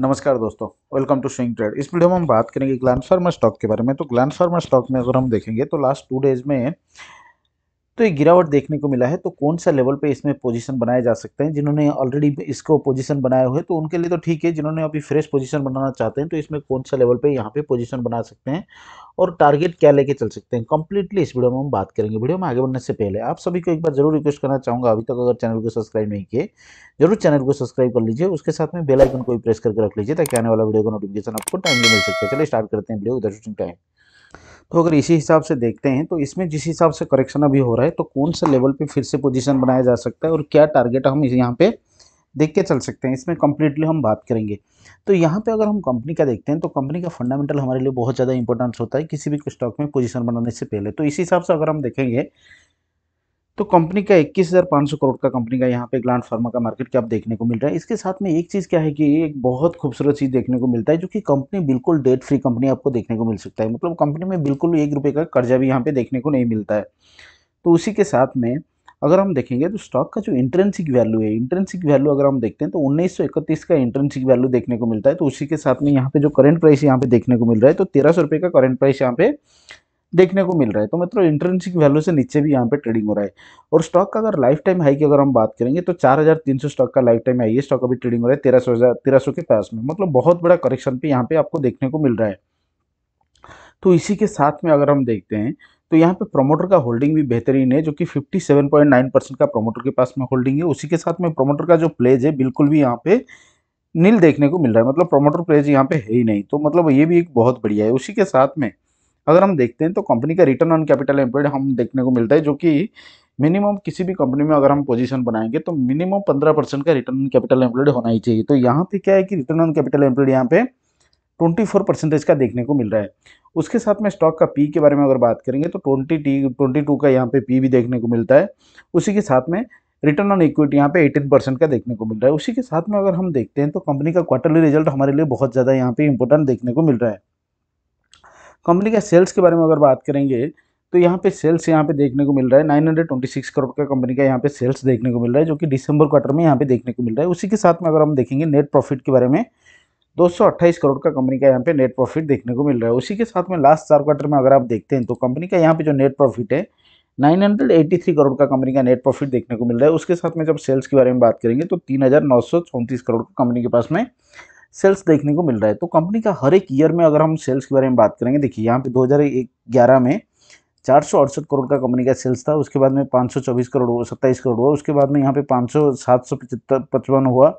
नमस्कार दोस्तों welcome to swing trade इस वीडियो में हम बात करेंगे ग्लैंड फार्मा स्टॉक के बारे में तो ग्लैंड फार्मा स्टॉक में अगर हम देखेंगे तो लास्ट टू डेज में तो ये गिरावट देखने को मिला है तो कौन सा लेवल पे इसमें पोजीशन बनाए जा सकते हैं जिन्होंने ऑलरेडी इसको पोजीशन बनाए हुए तो उनके लिए तो ठीक है जिन्होंने अभी फ्रेश पोजीशन बनाना चाहते हैं तो इसमें कौन सा लेवल पे यहाँ पे पोजीशन बना सकते हैं और टारगेट क्या लेके चल सकते हैं कंप्लीटली इस वीडियो में हम बात करेंगे वीडियो में आगे बढ़ने से पहले आप सभी को एक बार जरूर रिक्वेस्ट करना चाहूँगा अभी तक अगर चैनल को सब्सक्राइब नहीं किए जरूर चैनल को सब्सक्राइब कर लीजिए उसके साथ में बेलाइकन को भी प्रेस करके रख लीजिए ताकि आने वाला वीडियो का नोटिफिकेशन आपको टाइमली मिल सकता है चलिए स्टार्ट करते हैं वीडियो टाइम तो अगर इसी हिसाब से देखते हैं तो इसमें जिस हिसाब से करेक्शन अभी हो रहा है तो कौन से लेवल पे फिर से पोजीशन बनाया जा सकता है और क्या टारगेट हम यहाँ पे देख के चल सकते हैं इसमें कम्प्लीटली हम बात करेंगे तो यहाँ पे अगर हम कंपनी का देखते हैं तो कंपनी का फंडामेंटल हमारे लिए बहुत ज़्यादा इंपॉर्टेंस होता है किसी भी स्टॉक में पोजिशन बनाने से पहले तो इसी हिसाब से अगर हम देखेंगे तो कंपनी का इक्कीस हज़ार पाँच सौ करोड़ का कंपनी का यहाँ पे ग्लांड फार्मा का मार्केट कैप देखने को मिल रहा है इसके साथ में एक चीज़ क्या है कि एक बहुत खूबसूरत चीज़ देखने को मिलता है जो कि कंपनी बिल्कुल डेट फ्री कंपनी आपको देखने को मिल सकता है मतलब कंपनी में बिल्कुल एक रुपये का कर्जा भी यहाँ पे देखने को नहीं मिलता है तो उसी के साथ में अगर हम देखेंगे तो स्टॉक का जो इंट्रेंसिक वैल्यू है इंट्रेंसिक वैल्यू अगर हम देखते हैं तो उन्नीस का इंट्रेंसिक वैल्यू देखने को मिलता है तो उसी के साथ में यहाँ पे जो करंट प्राइस यहाँ पे देखने को मिल रहा है तो तेरह सौ रुपये का करंट प्राइस यहाँ पे देखने को मिल रहा है तो मित्रों इंटरनशिक वैल्यू से नीचे भी यहाँ पे ट्रेडिंग हो रहा है और स्टॉक का अगर लाइफ टाइम हाई की अगर हम बात करेंगे तो 4,300 स्टॉक का लाइफ टाइम हाई है स्टॉक अभी ट्रेडिंग हो रहा है तेरह सौ तेरह सौ के पास में मतलब बहुत बड़ा करेक्शन पे यहाँ पे आपको देखने को मिल रहा है तो इसी के साथ में अगर हम देखते हैं तो यहाँ पे प्रमोटर का होल्डिंग भी बेहतरीन है जो कि 57.9 परसेंट का प्रमोटर के पास में होल्डिंग है उसी के साथ में प्रमोटर का जो प्लेज है बिल्कुल भी यहाँ पे नील देखने को मिल रहा है मतलब प्रमोटर प्लेज यहाँ पे है ही नहीं तो मतलब ये भी एक बहुत बढ़िया है उसी के साथ में अगर हम देखते हैं तो कंपनी का रिटर्न ऑन कैपिटल एम्प्लॉयड हम देखने को मिलता है जो कि मिनिमम किसी भी कंपनी में अगर हम पोजीशन बनाएंगे तो मिनिमम पंद्रह परसेंट का रिटर्न ऑन कैपिटल एम्प्लॉयड होना ही चाहिए तो यहाँ पे क्या है कि रिटर्न ऑन कैपिटल एम्प्लॉयड यहाँ पे ट्वेंटी फोर परसेंटेज का देखने को मिल रहा है उसके साथ में स्टॉक का पी के बारे में अगर बात करेंगे तो ट्वेंटी टी ट्वेंटी टू का यहाँ पे पी भी देखने को मिलता है उसी के साथ में रिटर्न ऑन इक्विटी यहाँ पे 18 परसेंट का देखने को मिल रहा है उसी के साथ में अगर हम देखते हैं तो कंपनी का क्वार्टरली रिजल्ट हमारे लिए बहुत ज़्यादा यहाँ पे इंपॉर्टेंट देखने को मिल रहा है कंपनी का सेल्स के बारे में अगर बात करेंगे तो यहाँ पे सेल्स यहाँ पे देखने को मिल रहा है 926 करोड़ का कंपनी का यहाँ पे सेल्स देखने को मिल रहा है जो कि दिसंबर क्वार्टर में यहाँ पे देखने को मिल रहा है उसी के साथ में अगर हम देखेंगे नेट प्रॉफिट के बारे में दो करोड़ का कंपनी का यहाँ पे नेट प्रॉफिट देखने को मिल रहा है उसी के साथ में लास्ट चार क्वार्टर में अगर आप देखते हैं तो कंपनी का यहाँ पे जो नेट प्रॉफिट है 983 करोड़ का कंपनी का नेट प्रॉफिट देखने को मिल रहा है उसके साथ में जब सेल्स के बारे में बात करेंगे तो तीन करोड़ का कंपनी के पास में सेल्स देखने को मिल रहा है तो कंपनी का हर एक ईयर में अगर हम सेल्स के बारे में बात करेंगे देखिए यहाँ पे 2011 में चार करोड़ का कंपनी का सेल्स था उसके बाद में 524 करोड़ हुआ सत्ताईस करोड़ हुआ उसके बाद में यहाँ पे पाँच सौ पचपन हुआ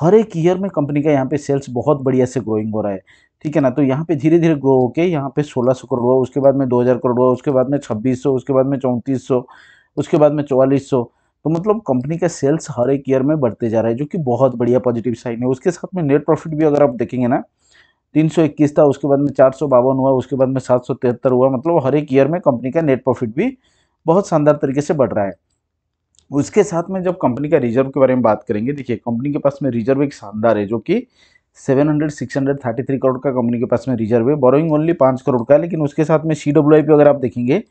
हर एक ईयर में कंपनी का यहाँ पे सेल्स बहुत बढ़िया से ग्रोइंग हो रहा है ठीक है ना तो यहाँ पे धीरे धीरे ग्रो होके यहाँ पे 1600 करोड़ हुआ उसके बाद में 2000 करोड़ हुआ उसके बाद में 2600 उसके बाद में 3400 उसके बाद में 4400 तो मतलब कंपनी का सेल्स हर एक ईयर में बढ़ते जा रहा है जो कि बहुत बढ़िया पॉजिटिव साइन है उसके साथ में नेट प्रॉफिट भी अगर आप देखेंगे ना 321 था उसके बाद में चार हुआ उसके बाद में सात हुआ मतलब हर एक ईयर में कंपनी का नेट प्रॉफिट भी बहुत शानदार तरीके से बढ़ रहा है उसके साथ में जब कंपनी का रिजर्व के बारे में बात करेंगे देखिए कंपनी के पास में रिजर्व एक शानदार है जो कि 700 633 करोड़ का कंपनी के पास में रिजर्व है बोरोइंग ओनली पाँच करोड़ का है लेकिन उसके साथ में सी डब्ल्यू आई पी अगर आप देखेंगे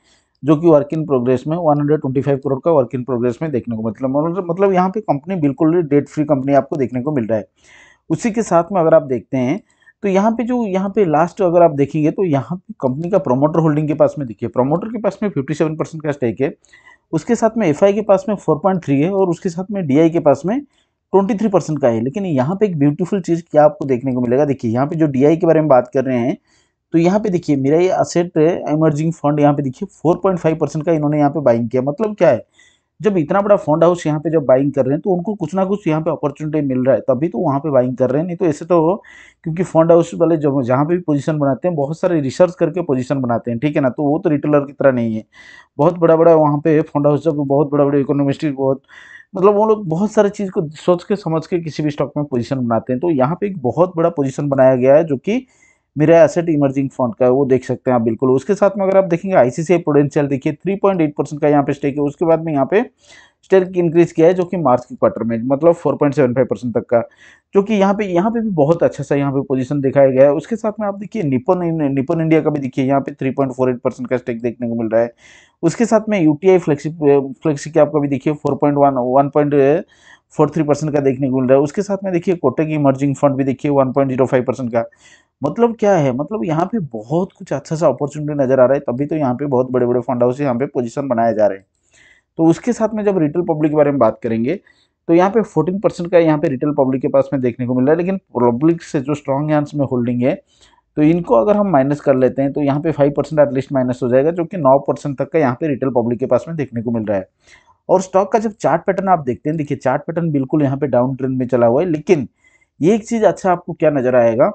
जो कि वर्क इन प्रोग्रेस में 125 करोड़ का वर्क इन प्रोग्रेस में देखने को मतलब मतलब, मतलब यहाँ पे कंपनी बिल्कुल डेट फ्री कंपनी आपको देखने को मिल रहा है उसी के साथ में अगर आप देखते हैं तो यहाँ पे जो यहाँ पे लास्ट अगर आप देखेंगे तो यहाँ पे कंपनी का प्रोमोटर होल्डिंग के पास में देखिए प्रोमोटर के पास में फिफ्टी परसेंट का स्टेक है उसके साथ में एफ के पास में फोर है और उसके साथ में डी के पास में 23 परसेंट का है लेकिन यहाँ पे एक ब्यूटीफुल चीज़ क्या आपको देखने को मिलेगा देखिए यहाँ पे जो डीआई के बारे में बात कर रहे हैं तो यहाँ पे देखिए मेरा ये असेट इमर्जिंग फंड यहाँ पे देखिए 4.5 परसेंट का इन्होंने यहाँ पे बाइंग किया मतलब क्या है जब इतना बड़ा फंड हाउस यहाँ पे जब बाइंग कर रहे हैं तो उनको कुछ ना कुछ यहाँ पे अपॉर्चुनिटी मिल रहा है तभी तो वहाँ पे बाइंग कर रहे हैं नहीं तो ऐसे तो क्योंकि फंड हाउस वाले जब जहाँ पे भी पोजीशन बनाते हैं बहुत सारे रिसर्च करके पोजीशन बनाते हैं ठीक है ना तो वो तो रिटेलर की तरह नहीं है बहुत बड़ा बड़ा वहाँ पे फंड हाउस जब बहुत बड़ा बड़े इकोनॉमिस्ट बहुत मतलब वो लोग बहुत सारी चीज़ को सोच के समझ के किसी भी स्टॉक में पोजिशन बनाते हैं तो यहाँ पर एक बहुत बड़ा पोजिशन बनाया गया है जो कि मेरा एसेट इमर्जिंग फंड का है वो देख सकते हैं आप बिल्कुल उसके साथ में अगर आप देखेंगे आईसीसीआई प्रोडेंशियल देखिए 3.8 परसेंट का यहाँ पे स्टेक है उसके बाद में यहाँ पे स्टेक इंक्रीज किया है जो कि मार्च के क्वार्टर में मतलब 4.75 परसेंट तक का जो कि यहाँ पे यहाँ पे भी बहुत अच्छा सा यहाँ पे पोजिशन दिखाया गया है उसके साथ में आप देखिए निपन निपन इंडिया का भी देखिए यहाँ पे 3.48 परसेंट का स्टेक देखने को मिल रहा है उसके साथ में U T I flexi flexi cap का भी देखिए four point one one point 43 percent का देखने को मिल रहा है उसके साथ में देखिए कोटक इमर्जिंग फंड भी देखिए फाइव परसेंट oh का मतलब क्या है मतलब यहाँ पे बहुत कुछ अच्छा सा अपॉर्चुनिटी नज़र आ रहा है तभी तो यहाँ पे बहुत बड़े बड़े फंड हाउस यहाँ पे पोजीशन बनाए जा रहे हैं तो उसके साथ में जब रिटेल पब्लिक के बारे में बात करेंगे तो यहाँ पे 14 परसेंट का यहाँ पे रिटेल पब्लिक के पास में देखने को मिल रहा है लेकिन पब्लिक से जो स्ट्रॉन्ग हैंड्स में होल्डिंग है तो इनको अगर हम माइनस कर लेते हैं तो यहाँ पे फाइव परसेंट एटलीस्ट माइनस हो जाएगा जो कि नौ परसेंट तक का यहाँ पे रिटेल पब्लिक के पास में देखने को मिल रहा है और स्टॉक का जब चार्ट पैटर्न आप देखते हैं देखिए चार्ट पैटर्न बिल्कुल यहाँ पे डाउन ट्रेंड में चला हुआ है लेकिन ये एक चीज़ अच्छा आपको क्या नज़र आएगा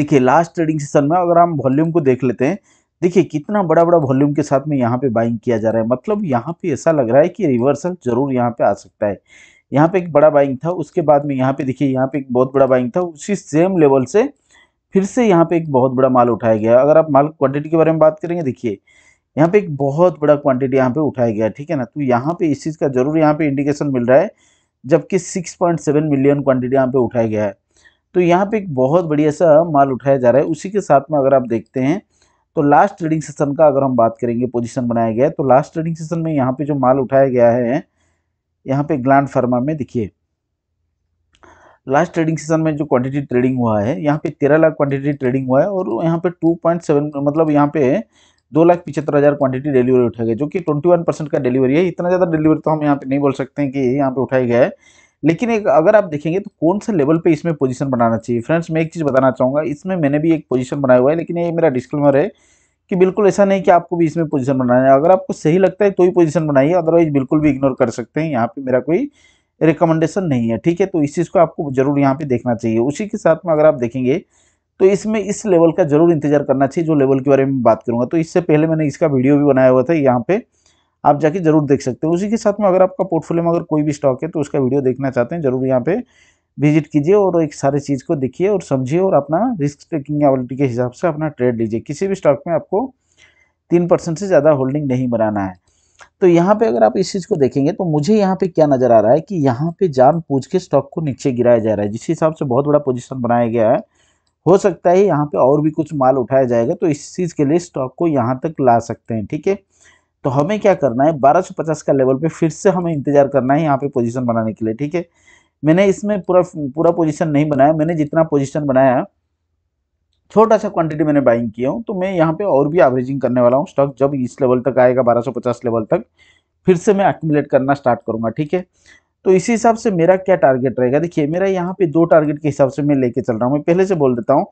देखिए लास्ट ट्रेडिंग सेशन में अगर हम वॉल्यूम को देख लेते हैं देखिए कितना बड़ा बड़ा वॉल्यूम के साथ में यहाँ पे बाइंग किया जा रहा है मतलब यहाँ पे ऐसा लग रहा है कि रिवर्सल जरूर यहाँ पे आ सकता है यहाँ पे एक बड़ा बाइंग था उसके बाद में यहाँ पे देखिए यहाँ पे एक बहुत बड़ा बाइंग था उसी सेम लेवल से फिर से यहाँ पे एक बहुत बड़ा माल उठाया गया अगर आप माल क्वांटिटी के बारे में बात करेंगे देखिए यहाँ पे एक बहुत बड़ा क्वांटिटी यहाँ पे उठाया गया ठीक है ना तो यहाँ पे इस चीज़ का जरूर यहाँ पे इंडिकेशन मिल रहा है जबकि 6.7 मिलियन क्वांटिटी यहाँ पे उठाया गया है तो यहाँ पे एक बहुत बढ़िया सा माल उठाया जा रहा है उसी के साथ में अगर आप देखते हैं तो लास्ट ट्रेडिंग सेशन का अगर हम बात करेंगे पोजिशन बनाया गया तो लास्ट ट्रेडिंग सेशन में यहाँ पर जो माल उठाया गया है यहाँ पर ग्लैंड फार्मा में देखिए लास्ट ट्रेडिंग सेशन में जो क्वांटिटी ट्रेडिंग हुआ है यहाँ पे तेरह लाख क्वांटिटी ट्रेडिंग हुआ है और यहाँ पे टू पॉइंट सेवन मतलब यहाँ पे दो लाख पिछहत्तर हज़ार क्वान्टिटी डिलीवरी उठाई गई जो कि ट्वेंटी वन परसेंट का डिलीवरी है इतना ज़्यादा डिलीवरी तो हम यहाँ पे नहीं बोल सकते हैं कि यहाँ पे उठाई गया है लेकिन एक अगर आप देखेंगे तो कौन से लेवल पे इसमें पोजीशन बनाना चाहिए फ्रेंड्स मैं एक चीज़ बताना चाहूँगा इसमें मैंने भी एक पोजिशन बनाया हुआ है लेकिन ये मेरा डिस्कलमर है कि बिल्कुल ऐसा नहीं कि आपको भी इसमें पोजिशन बनाना है अगर आपको सही लगता है तो ही पोजिशन बनाइए अदरवाइज बिल्कुल भी इग्नोर कर सकते हैं यहाँ पर मेरा कोई रिकमेंडेशन नहीं है ठीक है तो इस चीज़ को आपको जरूर यहाँ पे देखना चाहिए उसी के साथ में अगर आप देखेंगे तो इसमें इस लेवल का ज़रूर इंतजार करना चाहिए जो लेवल के बारे में बात करूँगा तो इससे पहले मैंने इसका वीडियो भी बनाया हुआ था यहाँ पर आप जाके ज़रूर देख सकते हो उसी के साथ में अगर आपका पोर्टफोलियो में अगर कोई भी स्टॉक है तो उसका वीडियो देखना चाहते हैं ज़रूर यहाँ पे विजिट कीजिए और एक सारे चीज़ को देखिए और समझिए और अपना रिस्क टेकिंग एबिलिटी के हिसाब से अपना ट्रेड लीजिए किसी भी स्टॉक में आपको तीन परसेंट से ज़्यादा होल्डिंग नहीं बनाना है तो यहाँ पे अगर आप इस चीज़ को देखेंगे तो मुझे यहाँ पे क्या नज़र आ रहा है कि यहाँ पे जान पूछ के स्टॉक को नीचे गिराया जा रहा है जिस हिसाब से बहुत बड़ा पोजीशन बनाया गया है हो सकता है यहाँ पे और भी कुछ माल उठाया जाएगा तो इस चीज़ के लिए स्टॉक को यहाँ तक ला सकते हैं ठीक है तो हमें क्या करना है 1250 का लेवल पे फिर से हमें इंतजार करना है यहाँ पे पोजीशन बनाने के लिए ठीक है मैंने इसमें पूरा पूरा पोजीशन नहीं बनाया मैंने जितना पोजिशन बनाया छोटा सा क्वांटिटी मैंने बाइंग किया हूँ तो मैं यहाँ पे और भी एवरेजिंग करने वाला हूँ स्टॉक जब इस लेवल तक आएगा 1250 लेवल तक फिर से मैं एक्यूमुलेट करना स्टार्ट करूँगा ठीक है तो इसी हिसाब से मेरा क्या टारगेट रहेगा देखिए मेरा यहाँ पे दो टारगेट के हिसाब से मैं लेके चल रहा हूँ मैं पहले से बोल देता हूँ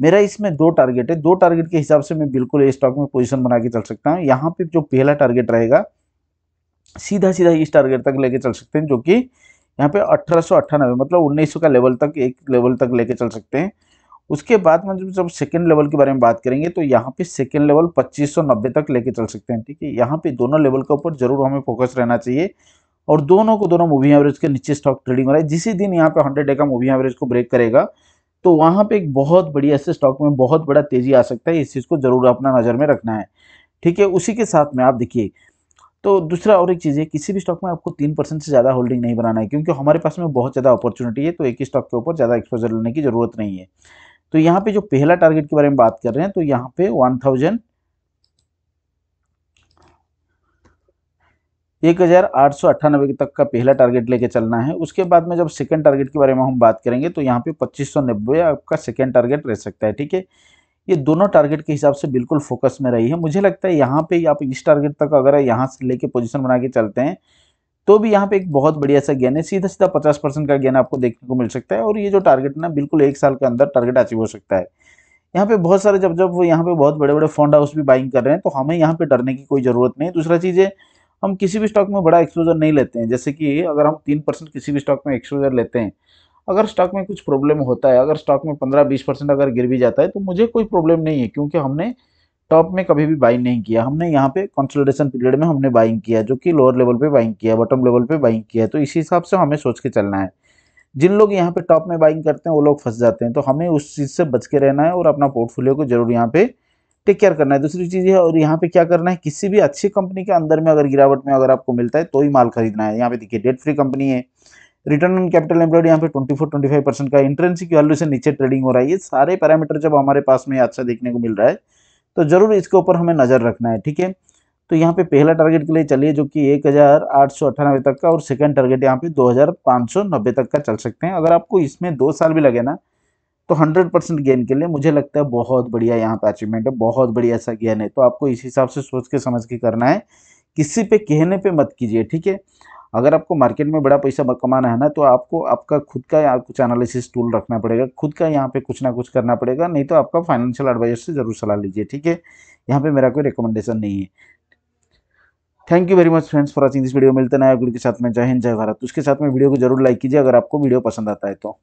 मेरा इसमें दो टारगेट है दो टारगेट के हिसाब से मैं बिल्कुल स्टॉक में पोजिशन बना के चल सकता हूँ यहाँ पे जो पहला टारगेट रहेगा सीधा सीधा इस टारगेट तक लेके चल सकते हैं जो कि यहाँ पे अठारह मतलब उन्नीस का लेवल तक एक लेवल तक लेके चल सकते हैं उसके बाद में जब सेकेंड लेवल के बारे में बात करेंगे तो यहाँ पे सेकेंड लेवल 2590 तक लेके चल सकते हैं ठीक है यहाँ पे दोनों लेवल के ऊपर जरूर हमें फोकस रहना चाहिए और दोनों को दोनों मूवी एवरेज के नीचे स्टॉक ट्रेडिंग हो रहा है जिसी दिन यहाँ पे हंड्रेड डे का मूवी एवरेज को ब्रेक करेगा तो वहाँ पे एक बहुत बड़ी ऐसे स्टॉक में बहुत बड़ा तेजी आ सकता है इस चीज़ को जरूर अपना नज़र में रखना है ठीक है उसी के साथ में आप देखिए तो दूसरा और एक चीज़ है किसी भी स्टॉक में आपको तीन परसेंट से ज़्यादा होल्डिंग नहीं बनाना है क्योंकि हमारे पास में बहुत ज़्यादा अपॉर्चुनिटी है तो एक ही स्टॉक के ऊपर ज़्यादा एक्सपोजर लेने की ज़रूरत नहीं है तो यहाँ पे जो पहला टारगेट के बारे में बात कर रहे हैं तो यहाँ पे वन थाउजेंड एक हज़ार आठ सौ अट्ठानबे तक का पहला टारगेट लेके चलना है उसके बाद में जब सेकंड टारगेट के बारे में हम बात करेंगे तो यहाँ पे पच्चीस सौ नब्बे आपका सेकंड टारगेट रह सकता है ठीक है ये दोनों टारगेट के हिसाब से बिल्कुल फोकस में रही है मुझे लगता है यहाँ पे आप इस टारगेट तक अगर यहाँ से लेके पोजिशन बना के चलते हैं तो भी यहाँ पे एक बहुत बढ़िया सा गेन है सीधा सीधा पचास परसेंट का गेन आपको देखने को मिल सकता है और ये जो टारगेट ना बिल्कुल एक साल के अंदर टारगेट अचीव हो सकता है यहाँ पे बहुत सारे जब जब वो यहाँ पे बहुत बड़े बड़े फंड हाउस भी बाइंग कर रहे हैं तो हमें यहाँ पे डरने की कोई ज़रूरत नहीं दूसरा चीज़ है हम किसी भी स्टॉक में बड़ा एक्सपोजर नहीं लेते हैं जैसे कि अगर हम तीन परसेंट किसी भी स्टॉक में एक्सपोजर लेते हैं अगर स्टॉक में कुछ प्रॉब्लम होता है अगर स्टॉक में पंद्रह बीस परसेंट अगर गिर भी जाता है तो मुझे कोई प्रॉब्लम नहीं है क्योंकि हमने टॉप में कभी भी बाइंग नहीं किया हमने यहाँ पे कंसोलिडेशन पीरियड में हमने बाइंग किया जो कि लोअर लेवल पे बाइंग किया बॉटम लेवल पे बाइंग किया तो इसी हिसाब से हमें सोच के चलना है जिन लोग यहाँ पे टॉप में बाइंग करते हैं वो लोग फंस जाते हैं तो हमें उस चीज़ से बच के रहना है और अपना पोर्टफोलियो को जरूर यहाँ पे टेक केयर करना है दूसरी चीज़ है और यहाँ पे क्या करना है किसी भी अच्छी कंपनी के अंदर में अगर गिरावट में अगर आपको मिलता है तो ही माल खरीदना है यहाँ पे देखिए डेट फ्री कंपनी है रिटर्न ऑन कैपिटल एम्प्लॉयड यहाँ पे 24 25 परसेंट का वैल्यू से नीचे ट्रेडिंग हो रहा है ये सारे पैरामीटर जब हमारे पास में अच्छा देखने को मिल रहा है तो जरूर इसके ऊपर हमें नज़र रखना है ठीक है तो यहाँ पे पहला टारगेट के लिए चलिए जो कि एक तक का और सेकेंड टारगेट यहाँ पे दो तक का चल सकते हैं अगर आपको इसमें दो साल भी लगे ना तो 100 परसेंट गेन के लिए मुझे लगता है बहुत बढ़िया यहाँ पे अचीवमेंट है बहुत बढ़िया ऐसा गेन है तो आपको इस हिसाब से सोच के समझ के करना है किसी पे कहने पे मत कीजिए ठीक है अगर आपको मार्केट में बड़ा पैसा कमाना है ना तो आपको आपका खुद का यहाँ कुछ एनालिसिस टूल रखना पड़ेगा खुद का यहाँ पे कुछ ना कुछ करना पड़ेगा नहीं तो आपका फाइनेंशियल एडवाइजर से ज़रूर सलाह लीजिए ठीक है यहाँ पे मेरा कोई रिकमेंडेशन नहीं है thank you very much friends for watching this video मिलते हैं नया वीडियो के साथ में जय हिंद जय भारत उसके साथ में वीडियो को जरूर लाइक कीजिए अगर आपको वीडियो पसंद आता है तो